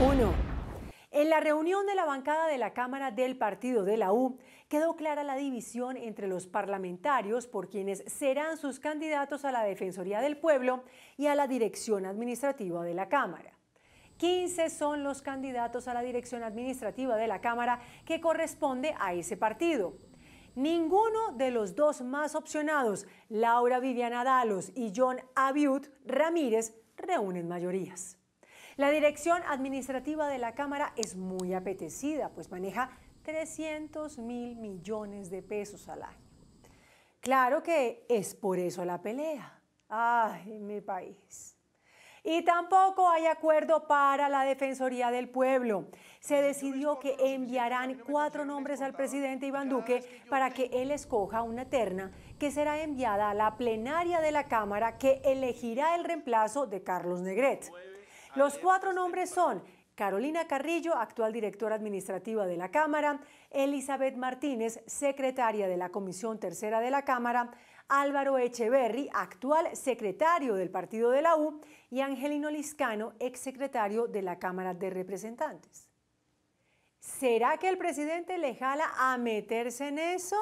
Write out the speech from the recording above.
1. En la reunión de la bancada de la Cámara del Partido de la U, quedó clara la división entre los parlamentarios por quienes serán sus candidatos a la Defensoría del Pueblo y a la Dirección Administrativa de la Cámara. 15 son los candidatos a la Dirección Administrativa de la Cámara que corresponde a ese partido. Ninguno de los dos más opcionados, Laura Viviana Dalos y John Abiut Ramírez, reúnen mayorías. La dirección administrativa de la Cámara es muy apetecida, pues maneja 300 mil millones de pesos al año. Claro que es por eso la pelea. ¡Ay, mi país! Y tampoco hay acuerdo para la Defensoría del Pueblo. Se decidió que enviarán cuatro nombres al presidente Iván Duque para que él escoja una terna que será enviada a la plenaria de la Cámara que elegirá el reemplazo de Carlos Negret. Los cuatro nombres son Carolina Carrillo, actual directora administrativa de la Cámara, Elizabeth Martínez, secretaria de la Comisión Tercera de la Cámara, Álvaro Echeverry, actual secretario del Partido de la U, y Angelino Liscano, exsecretario de la Cámara de Representantes. ¿Será que el presidente le jala a meterse en eso?